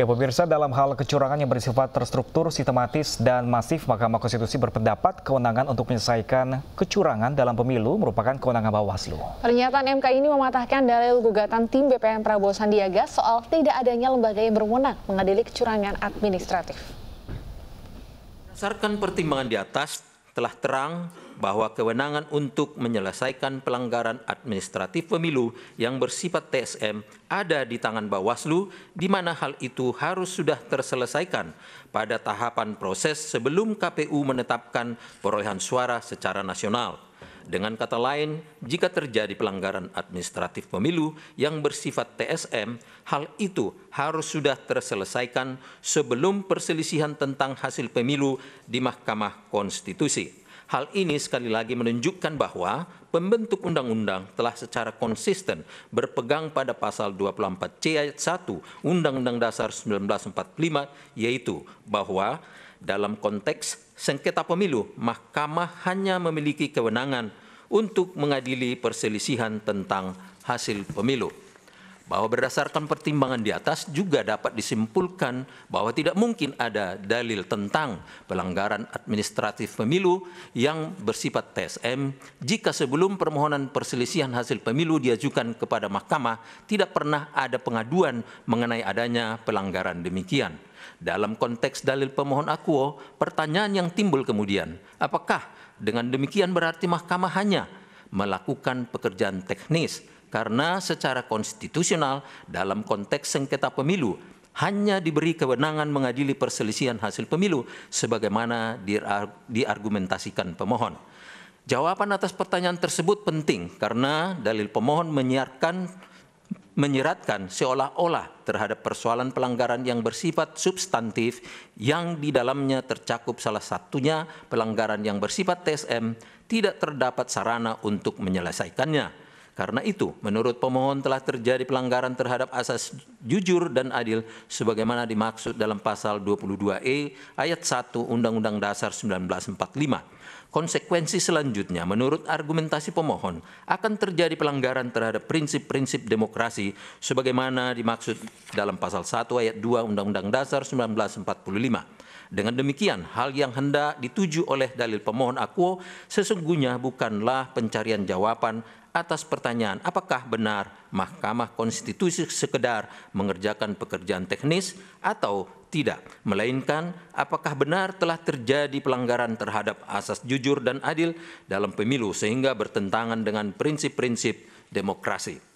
Ya, pemirsa dalam hal kecurangan yang bersifat terstruktur, sistematis, dan masif, Mahkamah Konstitusi berpendapat kewenangan untuk menyelesaikan kecurangan dalam pemilu merupakan kewenangan Bawaslu. Pernyataan MK ini mematahkan dalil gugatan tim BPN Prabowo Sandiaga soal tidak adanya lembaga yang berwenang mengadili kecurangan administratif. Berdasarkan pertimbangan di atas, telah terang bahwa kewenangan untuk menyelesaikan pelanggaran administratif pemilu yang bersifat TSM ada di tangan Bawaslu, di mana hal itu harus sudah terselesaikan pada tahapan proses sebelum KPU menetapkan perolehan suara secara nasional. Dengan kata lain, jika terjadi pelanggaran administratif pemilu yang bersifat TSM, hal itu harus sudah terselesaikan sebelum perselisihan tentang hasil pemilu di Mahkamah Konstitusi. Hal ini sekali lagi menunjukkan bahwa pembentuk undang-undang telah secara konsisten berpegang pada pasal 24C ayat 1 Undang-Undang Dasar 1945 yaitu bahwa dalam konteks sengketa pemilu, mahkamah hanya memiliki kewenangan untuk mengadili perselisihan tentang hasil pemilu bahwa berdasarkan pertimbangan di atas juga dapat disimpulkan bahwa tidak mungkin ada dalil tentang pelanggaran administratif pemilu yang bersifat TSM jika sebelum permohonan perselisihan hasil pemilu diajukan kepada mahkamah tidak pernah ada pengaduan mengenai adanya pelanggaran demikian. Dalam konteks dalil pemohon akuo, pertanyaan yang timbul kemudian, apakah dengan demikian berarti mahkamah hanya melakukan pekerjaan teknis karena secara konstitusional dalam konteks sengketa pemilu hanya diberi kewenangan mengadili perselisihan hasil pemilu sebagaimana diargumentasikan pemohon. Jawaban atas pertanyaan tersebut penting karena dalil pemohon menyiarkan menyeratkan seolah-olah terhadap persoalan pelanggaran yang bersifat substantif yang di dalamnya tercakup salah satunya pelanggaran yang bersifat TSM tidak terdapat sarana untuk menyelesaikannya. Karena itu, menurut pemohon telah terjadi pelanggaran terhadap asas jujur dan adil sebagaimana dimaksud dalam pasal 22E ayat 1 Undang-Undang Dasar 1945. Konsekuensi selanjutnya menurut argumentasi pemohon akan terjadi pelanggaran terhadap prinsip-prinsip demokrasi sebagaimana dimaksud dalam pasal 1 ayat 2 Undang-Undang Dasar 1945. Dengan demikian, hal yang hendak dituju oleh dalil pemohon akuo sesungguhnya bukanlah pencarian jawaban atas pertanyaan apakah benar Mahkamah Konstitusi sekedar mengerjakan pekerjaan teknis atau tidak, melainkan apakah benar telah terjadi pelanggaran terhadap asas jujur dan adil dalam pemilu sehingga bertentangan dengan prinsip-prinsip demokrasi.